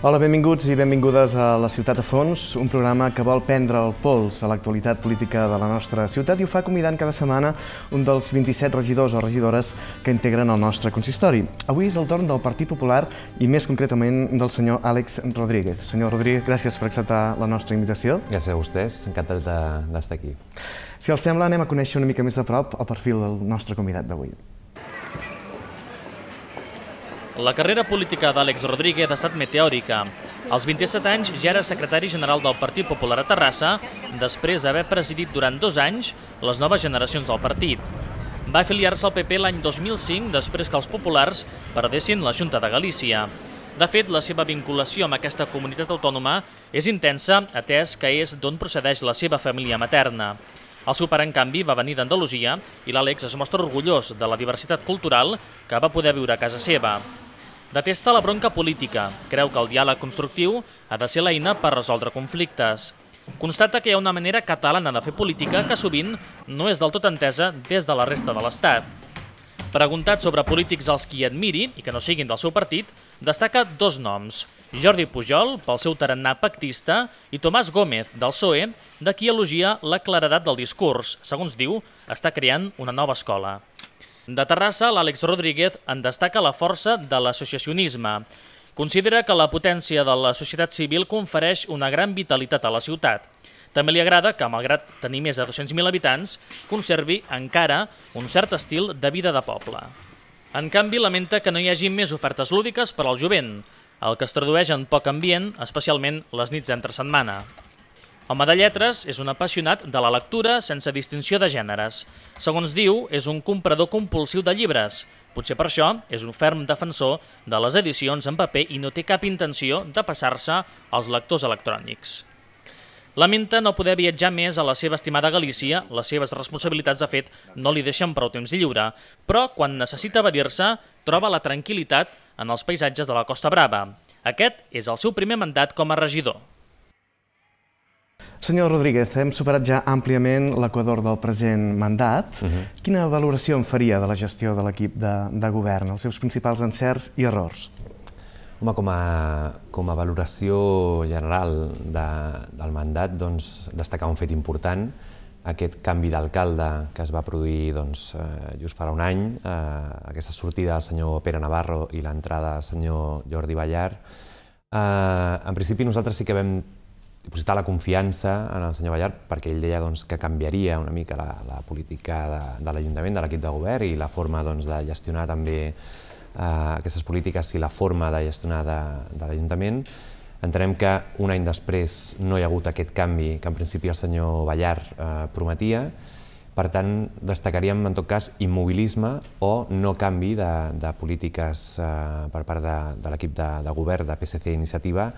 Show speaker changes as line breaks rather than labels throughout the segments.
Hola, benvinguts i benvingudes a La Ciutat a Fons, un programa que vol prendre el pols a l'actualitat política de la nostra ciutat i ho fa convidant cada setmana un dels 27 regidors o regidores que integren el nostre consistori. Avui és el torn del Partit Popular i més concretament del senyor Àlex Rodríguez. Senyor Rodríguez, gràcies per acceptar la nostra invitació. Gràcies a vostès, encantat
d'estar aquí.
Si els sembla, anem a conèixer una mica més de prop el perfil del nostre convidat d'avui.
La carrera política d'Àlex Rodríguez ha estat meteòrica. Als 27 anys ja era secretari general del Partit Popular a Terrassa, després d'haver presidit durant dos anys les noves generacions del partit. Va afiliar-se al PP l'any 2005 després que els populars perdessin la Junta de Galícia. De fet, la seva vinculació amb aquesta comunitat autònoma és intensa, atès que és d'on procedeix la seva família materna. El seu pare, en canvi, va venir d'Andalusia i l'Àlex es mostra orgullós de la diversitat cultural que va poder viure a casa seva. Detesta la bronca política, creu que el diàleg constructiu ha de ser l'eina per resoldre conflictes. Constata que hi ha una manera catalana de fer política que sovint no és del tot entesa des de la resta de l'Estat. Preguntat sobre polítics als qui admiri i que no siguin del seu partit, destaca dos noms, Jordi Pujol, pel seu tarannà pactista, i Tomàs Gómez, del PSOE, de qui elogia la claredat del discurs. Segons diu, està creant una nova escola. De Terrassa, l'Àlex Rodríguez en destaca la força de l'associacionisme. Considera que la potència de la societat civil confereix una gran vitalitat a la ciutat. També li agrada que, malgrat tenir més de 200.000 habitants, conservi encara un cert estil de vida de poble. En canvi, lamenta que no hi hagi més ofertes lúdiques per al jovent, el que es tradueix en poc ambient, especialment les nits d'entre setmana. Home de Lletres és un apassionat de la lectura sense distinció de gèneres. Segons diu, és un comprador compulsiu de llibres. Potser per això és un ferm defensor de les edicions en paper i no té cap intenció de passar-se als lectors electrònics. Lamenta no poder viatjar més a la seva estimada Galícia, les seves responsabilitats de fet no li deixen prou temps de lliure, però quan necessita evadir-se troba la tranquil·litat en els paisatges de la Costa Brava. Aquest és el seu primer mandat com a regidor.
Senyor Rodríguez, hem superat ja àmpliament l'equador del present mandat. Uh mhm. -huh. Quina valoració en faria de la gestió de l'equip de, de govern, els seus principals encerts i errors? Home, com a, com a valoració general
de, del mandat, doncs, destacar un fet important, aquest canvi d'alcalde que es va produir doncs, eh, just fa un any, eh, aquesta sortida del senyor Pere Navarro i l'entrada del senyor Jordi Ballar, Eh, en principi nosaltres sí que vam depositar la confiança en el senyor Ballart perquè ell deia doncs, que canviaria una mica la, la política de, de l'Ajuntament, de l'equip de govern i la forma doncs, de gestionar també eh, aquestes polítiques i la forma de gestionar de, de l'Ajuntament. Entenem que un any després no hi ha hagut aquest canvi que en principi el senyor Ballart eh, prometia, per tant, destacaríem, en tot cas, immobilisme o no canvi de, de polítiques eh, per part de, de l'equip de, de govern de PSC Iniciativa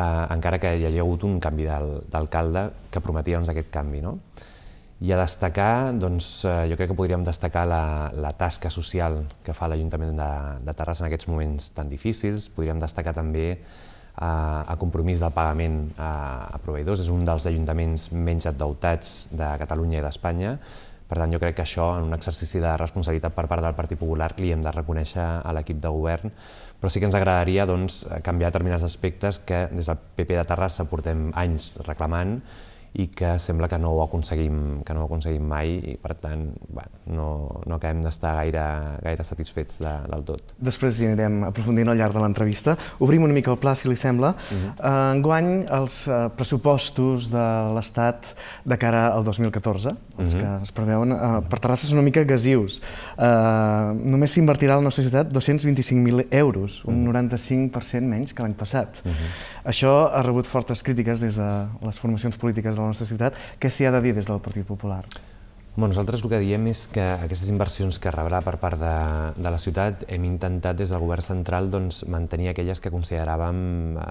Eh, encara que hi hagi hagut un canvi d'alcalde que prometia doncs, aquest canvi. No? I a destacar, doncs, eh, jo crec que podríem destacar la, la tasca social que fa l'Ajuntament de, de Terrassa en aquests moments tan difícils. Podríem destacar també eh, el compromís del pagament a, a proveïdors. És un dels ajuntaments menys adeutats de Catalunya i d'Espanya, per tant, jo crec que això, en un exercici de responsabilitat per part del Partit Popular, li hem de reconèixer a l'equip de govern, però sí que ens agradaria doncs, canviar determinats aspectes que des del PP de Terrassa portem anys reclamant i que sembla que no ho aconseguim, que no ho aconseguim mai i per tant bueno, no, no acabem d'estar gaire, gaire satisfets de, del tot.
Després hi anirem aprofundint al llarg de l'entrevista. Obrim una mica el pla, si li sembla. Uh mhm. eh, -huh. Enguany, els eh, pressupostos de l'Estat de cara al 2014, els uh mhm. -huh. que es preveuen, eh, per Terrassa són una mica gasius. Eh, només s'invertirà a la nostra ciutat 225.000 euros, un uh -huh. 95% menys que l'any passat. Uh mhm. -huh. Això ha rebut fortes crítiques des de les formacions polítiques de la nostra ciutat, què s'hi ha de dir des del Partit Popular? nosaltres
el que diem és que aquestes inversions que rebrà per part de, de la ciutat hem intentat des del govern central doncs, mantenir aquelles que consideràvem eh,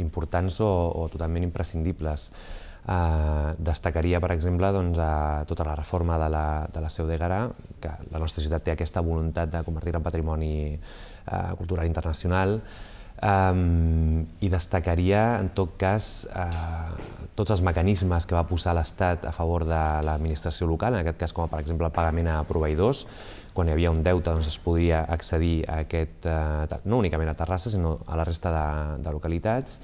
importants o, o totalment imprescindibles. Eh, destacaria, per exemple, doncs, a tota la reforma de la, de la Seu de Garà, que la nostra ciutat té aquesta voluntat de convertir en patrimoni eh, cultural internacional, i destacaria, en tot cas, eh, tots els mecanismes que va posar l'Estat a favor de l'administració local, en aquest cas com per exemple el pagament a proveïdors, quan hi havia un deute doncs, es podia accedir a aquest, eh, no únicament a Terrassa, sinó a la resta de, de localitats.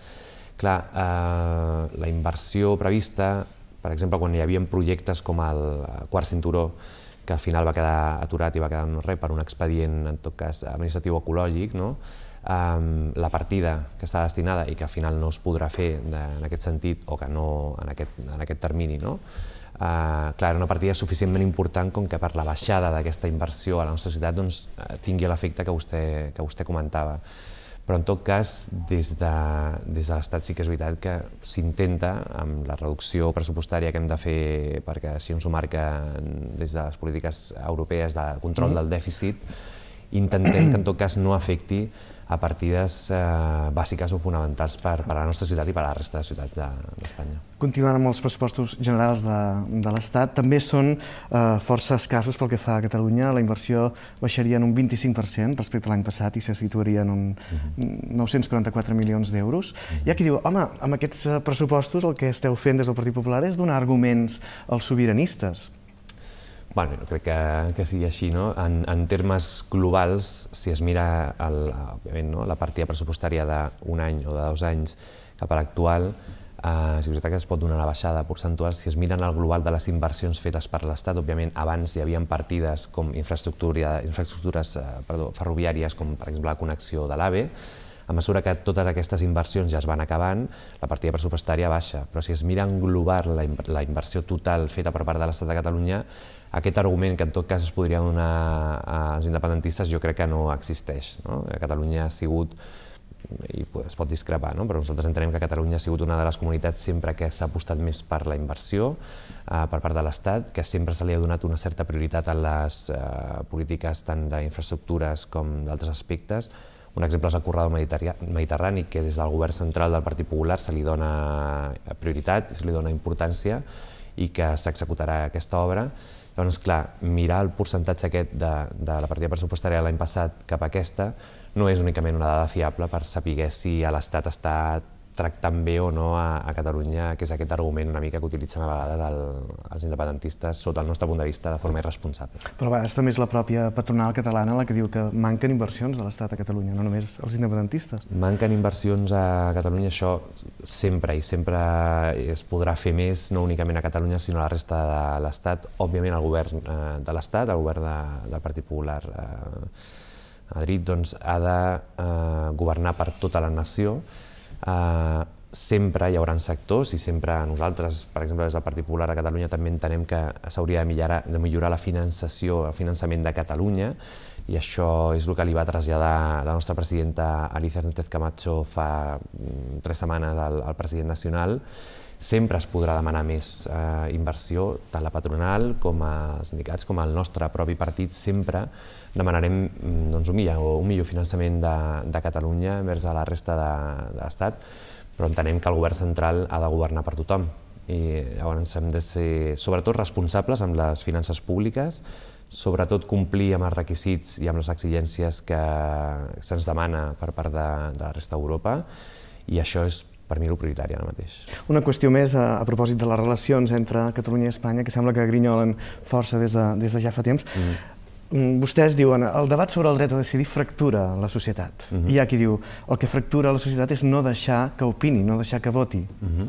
Clar, eh, la inversió prevista, per exemple, quan hi havia projectes com el quart cinturó, que al final va quedar aturat i va quedar en res per un expedient, en tot cas, administratiu ecològic, no? la partida que està destinada i que al final no es podrà fer en aquest sentit o que no en aquest, en aquest termini, no? Uh, clar, una partida suficientment important com que per la baixada d'aquesta inversió a la nostra societat doncs, eh, tingui l'efecte que, vostè, que vostè comentava. Però en tot cas, des de, des de l'Estat sí que és veritat que s'intenta, amb la reducció pressupostària que hem de fer, perquè així ens ho marquen des de les polítiques europees de control mm-hmm. del dèficit, intentem que en tot cas no afecti a partides eh, bàsiques o fonamentals per, per a la nostra ciutat i per a la resta de ciutats
d'Espanya. De, Continuant amb els pressupostos generals de, de l'Estat, també són eh, força escassos pel que fa a Catalunya. La inversió baixaria en un 25% respecte a l'any passat i se situaria en un uh -huh. 944 milions d'euros. Uh -huh. Hi ha qui diu, home, amb aquests eh, pressupostos el que esteu fent des del Partit Popular és donar arguments als sobiranistes
Bueno, crec que, que sigui així. No? En, en termes globals, si es mira el, òbviament, no? la partida pressupostària d'un any o de dos anys cap a l'actual, eh, veritat que es pot donar la baixada percentual. Si es miren el global de les inversions fetes per l'Estat, òbviament abans hi havia partides com infraestructura, infraestructures eh, perdó, ferroviàries, com per exemple la connexió de l'AVE, a mesura que totes aquestes inversions ja es van acabant, la partida pressupostària baixa. Però si es mira en global la, la inversió total feta per part de l'Estat de Catalunya, aquest argument que en tot cas es podria donar als independentistes jo crec que no existeix. No? Catalunya ha sigut i es pot discrepar, no? però nosaltres entenem que Catalunya ha sigut una de les comunitats sempre que s'ha apostat més per la inversió eh, per part de l'Estat, que sempre se li ha donat una certa prioritat a les eh, polítiques tant d'infraestructures com d'altres aspectes, un exemple és el corredor mediterrani, que des del govern central del Partit Popular se li dona prioritat, se li dona importància i que s'executarà aquesta obra. Llavors, clar, mirar el percentatge aquest de, de la partida pressupostària l'any passat cap a aquesta no és únicament una dada fiable per saber si l'Estat està tractant bé o no a, a Catalunya, que és aquest argument una mica que utilitzen a vegades el, els independentistes sota el nostre punt de vista de forma irresponsable.
Però a vegades també és la pròpia patronal catalana la que diu que manquen inversions de l'Estat a Catalunya, no només els independentistes.
Manquen inversions a Catalunya, això sempre i sempre es podrà fer més, no únicament a Catalunya, sinó a la resta de l'Estat. Òbviament el govern eh, de l'Estat, el govern de, del Partit Popular eh, Madrid, doncs, ha de eh, governar per tota la nació, eh, sempre hi haurà sectors i sempre nosaltres, per exemple, des del Partit Popular de Catalunya també entenem que s'hauria de millorar, de millorar la finançació, el finançament de Catalunya i això és el que li va traslladar la nostra presidenta Alicia Sánchez Camacho fa mm, tres setmanes al, al president nacional. Sempre es podrà demanar més eh, inversió, tant la patronal com els sindicats, com el nostre propi partit, sempre demanarem mm, doncs, un, millor, un millor finançament de, de Catalunya vers a la resta de, de l'Estat, però entenem que el govern central ha de governar per tothom. I llavors hem de ser sobretot responsables amb les finances públiques, sobretot complir amb els requisits i amb les exigències que se'ns demana per part de, de la resta d'Europa, i això és per mi, el prioritari ara mateix.
Una qüestió més a, a propòsit de les relacions entre Catalunya i Espanya, que sembla que grinyolen força des de, des de ja fa temps. Mm. Mm, vostès diuen el debat sobre el dret a decidir fractura la societat. Uh mhm. -huh. Hi ha qui diu el que fractura la societat és no deixar que opini, no deixar que voti. Uh mhm. -huh.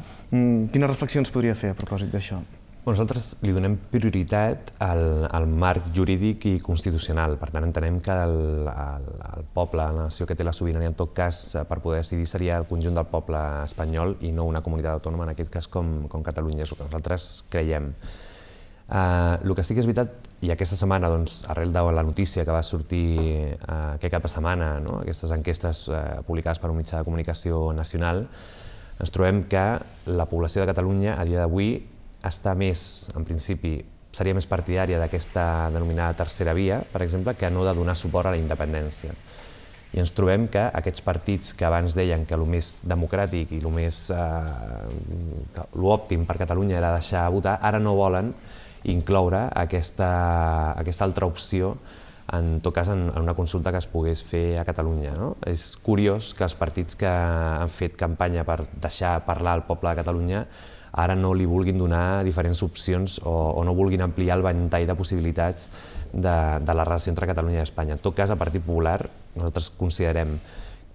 mm, quines reflexions podria fer a propòsit d'això?
Nosaltres li donem prioritat al, al marc jurídic i constitucional. Per tant, entenem que el, el, el poble, la nació que té la sobirania, en tot cas, eh, per poder decidir seria el conjunt del poble espanyol i no una comunitat autònoma, en aquest cas com, com Catalunya, és el que nosaltres creiem. Uh, el que sí que és veritat i aquesta setmana, doncs, arrel de la notícia que va sortir eh, aquest cap de setmana, no? aquestes enquestes eh, publicades per un mitjà de comunicació nacional, ens trobem que la població de Catalunya a dia d'avui està més, en principi, seria més partidària d'aquesta denominada tercera via, per exemple, que no de donar suport a la independència. I ens trobem que aquests partits que abans deien que el més democràtic i el més eh, l'òptim per Catalunya era deixar votar, ara no volen incloure aquesta, aquesta altra opció en tot cas en, en una consulta que es pogués fer a Catalunya. No? És curiós que els partits que han fet campanya per deixar parlar el poble de Catalunya ara no li vulguin donar diferents opcions o, o no vulguin ampliar el ventall de possibilitats de, de la relació entre Catalunya i Espanya. En tot cas, a Partit Popular, nosaltres considerem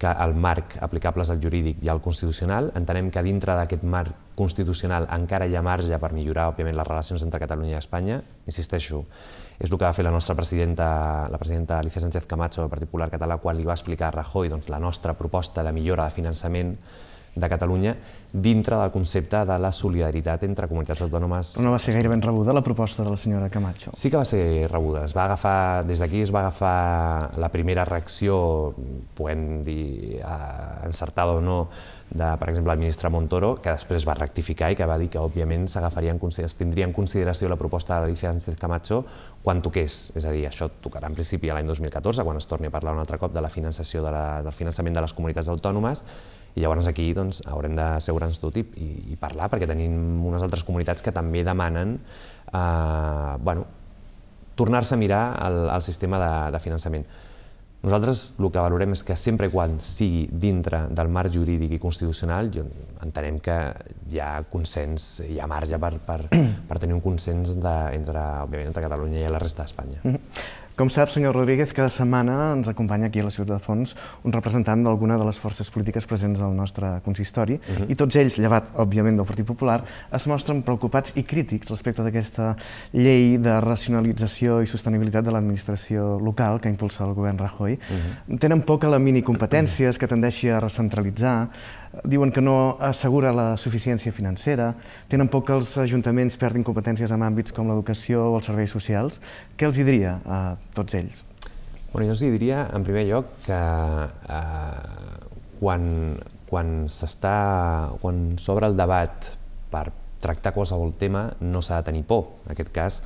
que el marc aplicables al jurídic i al constitucional. Entenem que dintre d'aquest marc constitucional encara hi ha marge per millorar, òbviament, les relacions entre Catalunya i Espanya. Insisteixo, és el que va fer la nostra presidenta, la presidenta Alicia Sánchez Camacho del Partit Popular Català, quan li va explicar a Rajoy doncs, la nostra proposta de millora de finançament de Catalunya dintre del concepte de la solidaritat entre comunitats autònomes. No va ser gaire
ben rebuda la proposta de la senyora Camacho. Sí que va
ser rebuda. Es va agafar, des d'aquí es va agafar la primera reacció, podem dir, eh, encertada o no, de, per exemple, el ministre Montoro, que després va rectificar i que va dir que, òbviament, s'agafarien es tindria en consideració la proposta de l'Alicia Sánchez Camacho quan toqués. És a dir, això tocarà en principi l'any 2014, quan es torni a parlar un altre cop de la finançació de la, del finançament de les comunitats autònomes, i llavors aquí doncs, haurem de seure'ns tot i, i, i parlar, perquè tenim unes altres comunitats que també demanen eh, bueno, tornar-se a mirar el, el sistema de, de finançament. Nosaltres el que valorem és que sempre quan sigui dintre del marc jurídic i constitucional entenem que hi ha consens, hi ha marge per, per, per tenir un consens de, entre, entre Catalunya i la resta d'Espanya.
Mm -hmm. Com sap, senyor Rodríguez, cada setmana ens acompanya aquí a la Ciutat de Fons un representant d'alguna de les forces polítiques presents al nostre consistori uh mhm. -huh. i tots ells, llevat, òbviament, del Partit Popular, es mostren preocupats i crítics respecte d'aquesta llei de racionalització i sostenibilitat de l'administració local que impulsa el govern Rajoy. Uh mhm. -huh. Tenen por que la minicompetències, que tendeixi a recentralitzar, diuen que no assegura la suficiència financera, tenen por que els ajuntaments perdin competències en àmbits com l'educació o els serveis socials. Què els hi diria a tots ells?
Bueno, jo els diria, en primer lloc, que eh, quan, quan s'està quan s'obre el debat per tractar qualsevol tema no s'ha de tenir por. En aquest cas,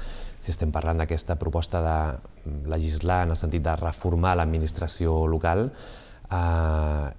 si estem parlant d'aquesta proposta de legislar en el sentit de reformar l'administració local, eh,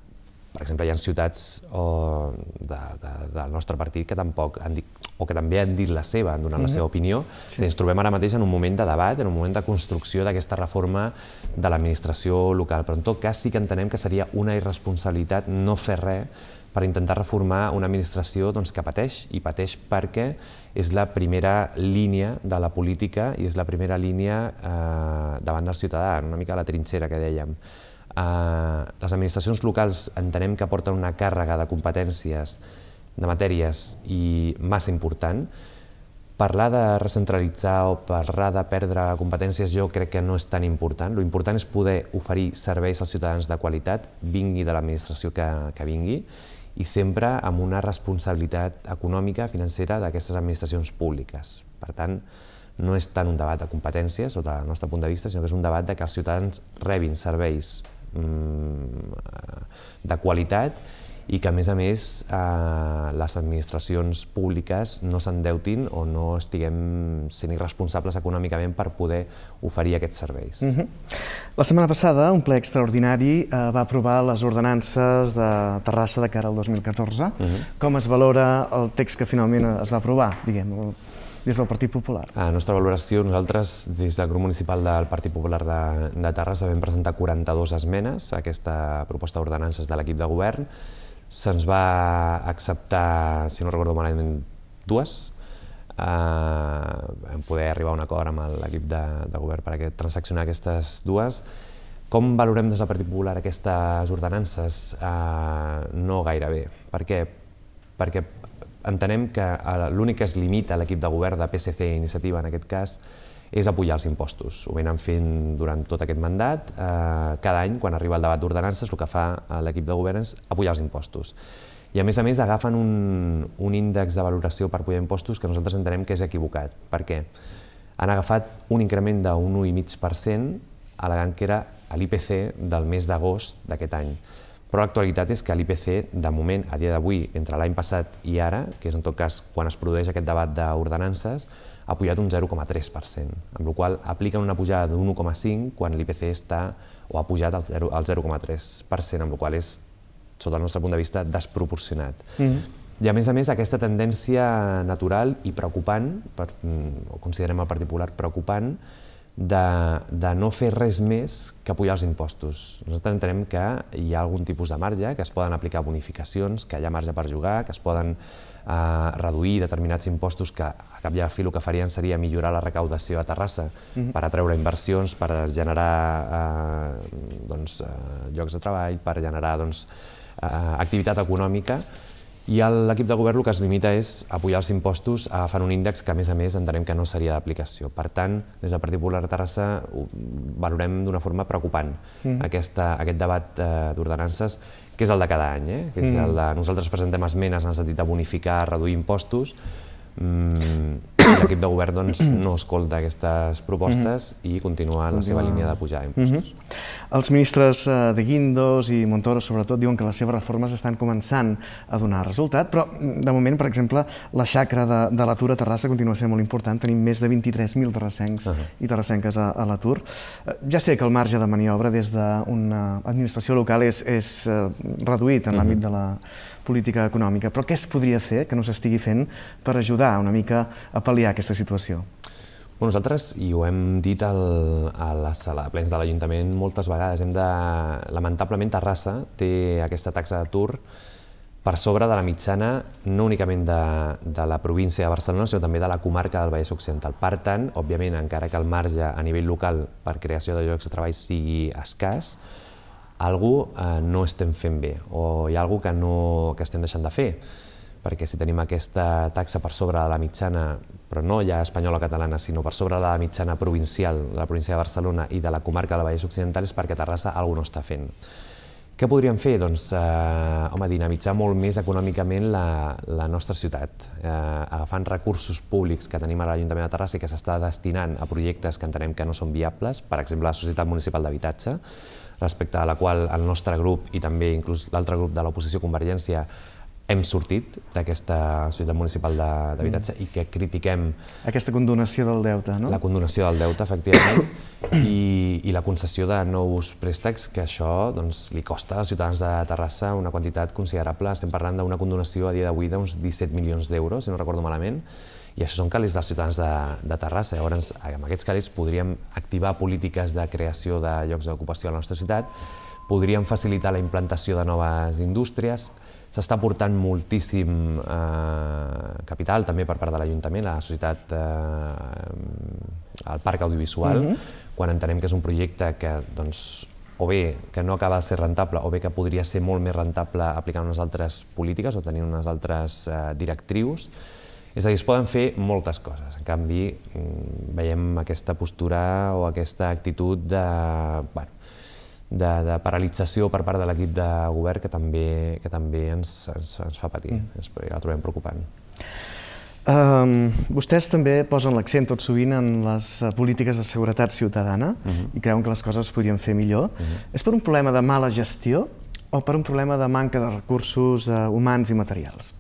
per exemple, hi ha ciutats o, de, de, del nostre partit que tampoc han dit, o que també han dit la seva, han donat mm -hmm. la seva mhm. opinió. Sí. Ens trobem ara mateix en un moment de debat, en un moment de construcció d'aquesta reforma de l'administració local, però en tot cas sí que entenem que seria una irresponsabilitat no fer res per intentar reformar una administració doncs, que pateix, i pateix perquè és la primera línia de la política i és la primera línia eh, davant del ciutadà, una mica la trinxera que dèiem. Eh, les administracions locals entenem que porten una càrrega de competències, de matèries i massa important. Parlar de recentralitzar o parlar de perdre competències jo crec que no és tan important. Lo important és poder oferir serveis als ciutadans de qualitat, vingui de l'administració que, que vingui, i sempre amb una responsabilitat econòmica, financera d'aquestes administracions públiques. Per tant, no és tant un debat de competències, sota del nostre punt de vista, sinó que és un debat de que els ciutadans rebin serveis Mm, de qualitat i que, a més a més, eh, les administracions públiques no s'endeutin o no estiguem sent irresponsables econòmicament per poder oferir aquests serveis. Mm
-hmm. La setmana passada, un ple extraordinari eh, va aprovar les ordenances de Terrassa de cara al 2014. Mm -hmm. Com es valora el text que finalment es va aprovar, diguem, des del Partit Popular?
A la nostra valoració, nosaltres des del grup municipal del Partit Popular de, de Terrassa vam presentar 42 esmenes a aquesta proposta d'ordenances de l'equip de govern. Se'ns va acceptar, si no recordo malament, dues. Eh, vam poder arribar a un acord amb l'equip de, de govern per aquest, transaccionar aquestes dues. Com valorem des del Partit Popular aquestes ordenances? Eh, no gaire bé. Per què? Perquè entenem que eh, l'únic que es limita a l'equip de govern de PSC i Iniciativa, en aquest cas, és apujar els impostos. Ho venen fent durant tot aquest mandat. Eh, cada any, quan arriba el debat d'ordenances, el que fa l'equip de govern és apujar els impostos. I a més a més agafen un, un índex de valoració per apujar impostos que nosaltres entenem que és equivocat. Per què? Han agafat un increment d'un 1,5% al·legant que era l'IPC del mes d'agost d'aquest any. Però l'actualitat és que l'IPC, de moment, a dia d'avui, entre l'any passat i ara, que és en tot cas quan es produeix aquest debat d'ordenances, ha pujat un 0,3%, amb la qual apliquen una pujada d'un 1,5 quan l'IPC està o ha pujat al 0,3%, amb la qual és, sota el nostre punt de vista, desproporcionat. Mm -hmm. I a més a més, aquesta tendència natural i preocupant, per, mm, o considerem el Partit Popular preocupant, de, de no fer res més que apujar els impostos. Nosaltres entenem que hi ha algun tipus de marge, que es poden aplicar bonificacions, que hi ha marge per jugar, que es poden eh, reduir determinats impostos que a cap i a fi el que farien seria millorar la recaudació a Terrassa mm -hmm. per atreure inversions, per generar eh, doncs, eh, llocs de treball, per generar doncs, eh, activitat econòmica i l'equip de govern el que es limita és a apujar els impostos agafant un índex que, a més a més, entenem que no seria d'aplicació. Per tant, des del Partit Popular de Terrassa valorem d'una forma preocupant mhm. aquesta, aquest debat eh, d'ordenances, que és el de cada any. Eh? Que és mhm. el de, nosaltres presentem esmenes en el sentit de bonificar, reduir impostos. Mm, l'equip de govern doncs, no escolta aquestes propostes mm-hmm. i continua la seva línia de pujar
impostos. Mm -hmm. Els ministres eh, de Guindos i Montoro, sobretot, diuen que les seves reformes estan començant a donar resultat, però mm, de moment, per exemple, la xacra de, de l'atur a Terrassa continua sent molt important. Tenim més de 23.000 terrassencs uh -huh. i terrassenques a, a l'atur. Eh, ja sé que el marge de maniobra des d'una administració local és, és eh, reduït en mm-hmm. l'àmbit uh -huh. de la política econòmica, però què es podria fer que no s'estigui fent per ajudar una mica a pal·liar aquesta situació?
Bueno, nosaltres, i ho hem dit al, a la sala de plens de l'Ajuntament moltes vegades, hem de, lamentablement Terrassa té aquesta taxa d'atur per sobre de la mitjana no únicament de, de la província de Barcelona, sinó també de la comarca del Vallès Occidental. Per tant, òbviament, encara que el marge a nivell local per creació de llocs de treball sigui escàs, algú eh, no estem fent bé o hi ha algú que, no, que estem deixant de fer, perquè si tenim aquesta taxa per sobre de la mitjana, però no ja espanyola o catalana, sinó per sobre de la mitjana provincial de la província de Barcelona i de la comarca de la Vallès Occidental és perquè Terrassa alguna no està fent. Què podríem fer? Doncs, eh, home, dinamitzar molt més econòmicament la, la nostra ciutat, eh, agafant recursos públics que tenim a l'Ajuntament de Terrassa i que s'està destinant a projectes que entenem que no són viables, per exemple, la Societat Municipal d'Habitatge, respecte a la qual el nostre grup i també inclús l'altre grup de l'oposició Convergència hem sortit d'aquesta ciutat municipal d'habitatge mm. i que critiquem...
Aquesta condonació del deute, no? La
condonació del deute, efectivament, i, i la concessió de nous préstecs, que això doncs, li costa als ciutadans de Terrassa una quantitat considerable. Estem parlant d'una condonació a dia d'avui d'uns 17 milions d'euros, si no recordo malament, i això són calés dels ciutadans de, de Terrassa. Llavors, amb aquests calés podríem activar polítiques de creació de llocs d'ocupació a la nostra ciutat, podríem facilitar la implantació de noves indústries, s'està portant moltíssim eh, capital, també per part de l'Ajuntament, la societat, eh, el Parc Audiovisual, mm -hmm. quan entenem que és un projecte que doncs, o bé que no acaba de ser rentable o bé que podria ser molt més rentable aplicant unes altres polítiques o tenint unes altres eh, directrius, és a dir, es poden fer moltes coses. En canvi, mm, veiem aquesta postura o aquesta actitud de, bueno, de, de paralització per part de l'equip de govern que també, que també ens, ens, ens fa patir, mm. la trobem preocupant.
Um, vostès també posen l'accent tot sovint en les eh, polítiques de seguretat ciutadana uh mhm. -huh. i creuen que les coses es podien fer millor. Uh mhm. -huh. És per un problema de mala gestió o per un problema de manca de recursos uh, humans i materials?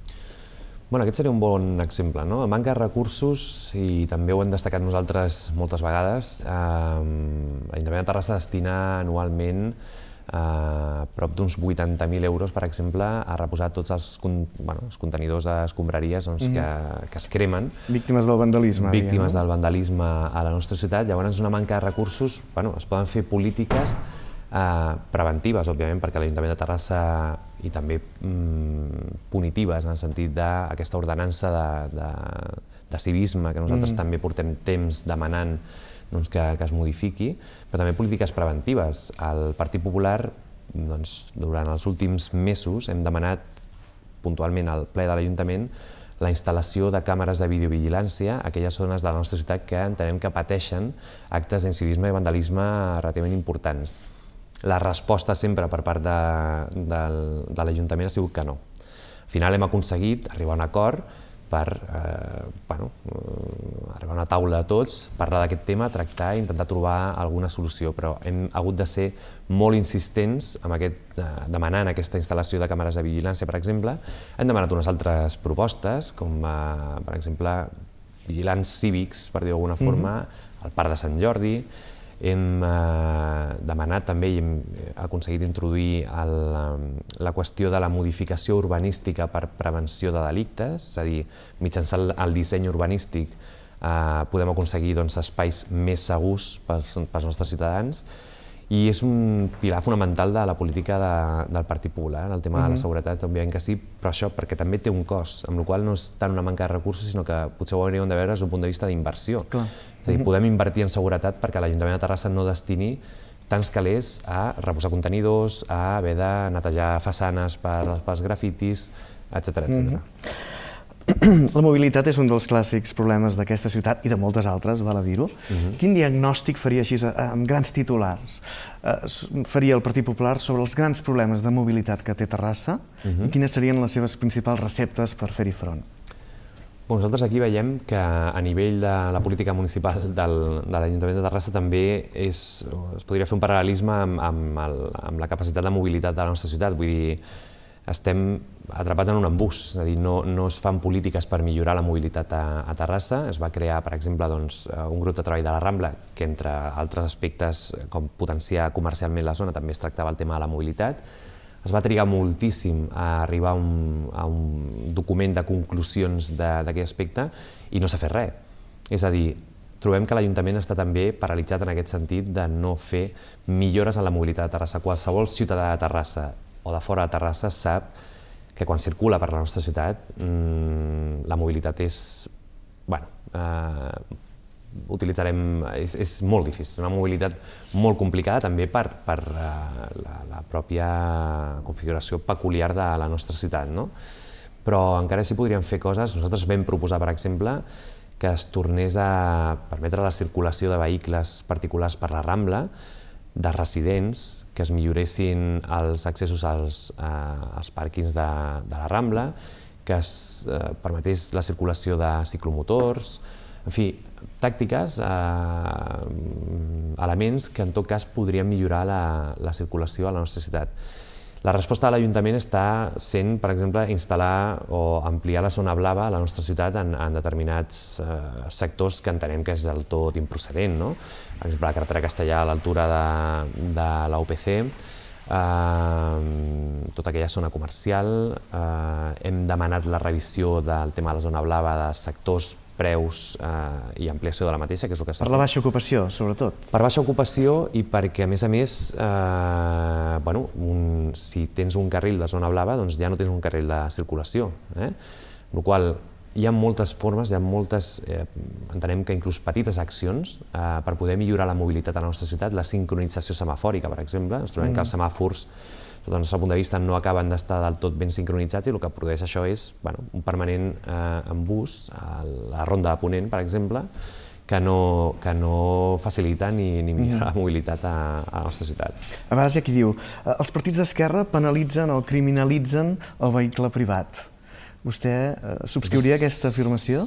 Bueno, aquest seria un
bon exemple. No? manca de recursos, i també ho hem destacat nosaltres moltes vegades, eh, l'Ajuntament de Terrassa destina anualment a eh, prop d'uns 80.000 euros, per exemple, a reposar tots els, bueno, els contenidors d'escombraries doncs, mm -hmm. que, que es cremen.
Víctimes del vandalisme. Víctimes ja, no? del
vandalisme a la nostra ciutat. Llavors, una manca de recursos, bueno, es poden fer polítiques Eh, preventives, òbviament, perquè l'Ajuntament de Terrassa i també mm, punitives, en el sentit d'aquesta ordenança de, de, de civisme que nosaltres mm. també portem temps demanant doncs, que, que es modifiqui, però també polítiques preventives. El Partit Popular, doncs, durant els últims mesos, hem demanat puntualment al ple de l'Ajuntament la instal·lació de càmeres de videovigilància a aquelles zones de la nostra ciutat que entenem que pateixen actes d'incivisme i vandalisme relativament importants la resposta sempre per part de, de, de l'Ajuntament ha sigut que no. Al final hem aconseguit arribar a un acord per eh, bueno, eh, arribar a una taula a tots, parlar d'aquest tema, tractar i intentar trobar alguna solució, però hem hagut de ser molt insistents amb aquest, eh, demanant aquesta instal·lació de càmeres de vigilància, per exemple. Hem demanat unes altres propostes, com eh, per exemple vigilants cívics, per dir d'alguna forma, mm -hmm. al Parc de Sant Jordi, hem eh, demanat també i hem aconseguit introduir eh, la qüestió de la modificació urbanística per prevenció de delictes, és a dir, mitjançant el disseny urbanístic eh, podem aconseguir doncs, espais més segurs pels, nostres ciutadans i és un pilar fonamental de la política de, del Partit Popular, en el tema de la seguretat, òbviament que sí, però això perquè també té un cost, amb el qual no és tant una manca de recursos, sinó que potser ho hauríem de veure des d'un punt de vista d'inversió. És a dir, podem invertir en seguretat perquè l'Ajuntament de Terrassa no destini tants calés a reposar contenidors, a haver de
netejar façanes per, pels grafitis, etc etc. La mobilitat és un dels clàssics problemes d'aquesta ciutat i de moltes altres, val a dir-ho. Uh -huh. Quin diagnòstic faria així eh, amb grans titulars? Eh, faria el Partit Popular sobre els grans problemes de mobilitat que té Terrassa uh -huh. i quines serien les seves principals receptes per fer-hi front?
nosaltres aquí veiem que a nivell de la política municipal del, de l'Ajuntament de Terrassa també és, es podria fer un paral·lelisme amb, amb, el, amb la capacitat de mobilitat de la nostra ciutat. Vull dir, estem atrapats en un embús, és a dir, no, no es fan polítiques per millorar la mobilitat a, a Terrassa. Es va crear, per exemple, doncs, eh, un grup de treball de la Rambla, que entre altres aspectes, eh, com potenciar comercialment la zona, també es tractava el tema de la mobilitat, es va trigar moltíssim a arribar a un, a un document de conclusions d'aquest aspecte i no s'ha fet res. És a dir, trobem que l'Ajuntament està també paralitzat en aquest sentit de no fer millores en la mobilitat de Terrassa. Qualsevol ciutadà de Terrassa o de fora de Terrassa sap que quan circula per la nostra ciutat mmm, la mobilitat és bueno, eh, utilitzarem... És, és molt difícil, és una mobilitat molt complicada també per, per eh, la, la pròpia configuració peculiar de la nostra ciutat. No? Però encara sí podríem fer coses. Nosaltres vam proposar, per exemple, que es tornés a permetre la circulació de vehicles particulars per la Rambla, de residents, que es milloressin els accessos als, eh, als pàrquings de, de la Rambla, que es eh, permetés la circulació de ciclomotors, en fi, tàctiques, eh, elements que en tot cas podrien millorar la, la circulació a la nostra ciutat. La resposta de l'Ajuntament està sent, per exemple, instal·lar o ampliar la zona blava a la nostra ciutat en, en determinats eh, sectors que entenem que és del tot improcedent. No? Per exemple, la carretera castellà a l'altura de, de la UPC, eh, tota aquella zona comercial. Eh, hem demanat la revisió del tema de la zona blava de sectors preus eh, i ampliació de la mateixa, que és el que s'ha Per la baixa
ocupació, sobretot.
Per baixa ocupació i perquè, a més a més, eh, bueno, un, si tens un carril de zona blava, doncs ja no tens un carril de circulació. Eh? Amb la qual hi ha moltes formes, hi ha moltes, eh, entenem que inclús petites accions eh, per poder millorar la mobilitat a la nostra ciutat, la sincronització semafòrica, per exemple. Ens trobem mm. que els mm. semàfors sota el nostre punt de vista, no acaben d'estar del tot ben sincronitzats i el que produeix això és bueno, un permanent eh, embús a la ronda de Ponent, per exemple, que no, que no facilita
ni, ni millora la mm. mobilitat a, a la nostra ciutat. A vegades hi ha qui diu, eh, els partits d'esquerra penalitzen o criminalitzen el vehicle privat. Vostè eh, subscriuria aquesta afirmació?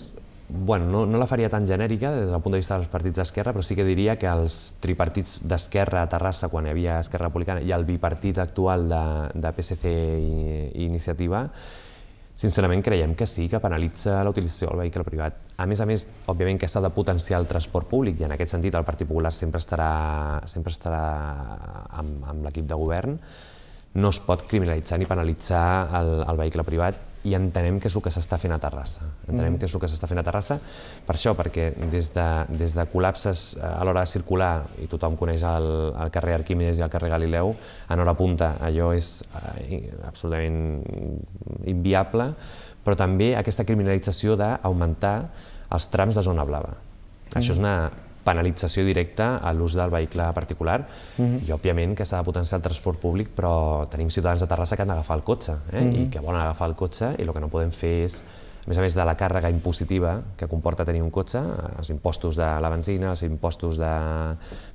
bueno, no, no la faria tan genèrica des del punt de vista dels partits d'esquerra, però sí que diria que els tripartits d'esquerra a Terrassa, quan hi havia Esquerra Republicana, i el bipartit actual de, de PSC i, i Iniciativa, sincerament creiem que sí, que penalitza la utilització del vehicle privat. A més a més, òbviament que s'ha de potenciar el transport públic i en aquest sentit el Partit Popular sempre estarà, sempre estarà amb, amb l'equip de govern. No es pot criminalitzar ni penalitzar el, el vehicle privat i entenem que és el que s'està fent a Terrassa. Entenem mm. que és el que s'està fent a Terrassa per això, perquè des de, des de col·lapses eh, a l'hora de circular, i tothom coneix el, el carrer Arquímedes i el carrer Galileu, en hora punta allò és eh, absolutament inviable, però també aquesta criminalització d'augmentar els trams de zona blava. Això és mm. una penalització directa a l'ús del vehicle particular mhm. i òbviament que s'ha de potenciar el transport públic però tenim ciutadans de Terrassa que han d'agafar el cotxe eh? i mhm. que volen agafar el cotxe i el que no podem fer és a més a més de la càrrega impositiva que comporta tenir un cotxe, els impostos de la benzina, els impostos de,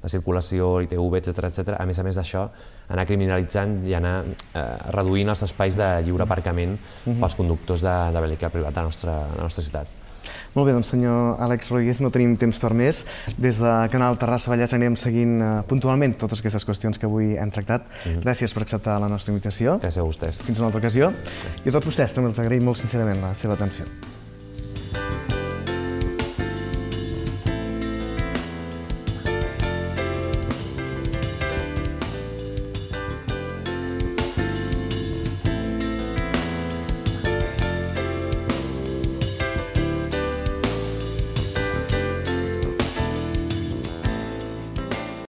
de circulació, ITV, etc a més a més d'això, anar criminalitzant i anar eh, reduint els espais de lliure aparcament mhm. pels conductors de, vehicle privat a nostra, de la nostra ciutat.
Molt bé, doncs senyor Àlex Rodríguez, no tenim temps per més. Des de Canal Terrassa Vallès anirem seguint eh, puntualment totes aquestes qüestions que avui hem tractat. Mhm. Gràcies per acceptar la nostra invitació. Gràcies a vostès. Fins una altra ocasió. I a tots vostès també els agraïm molt sincerament la seva atenció.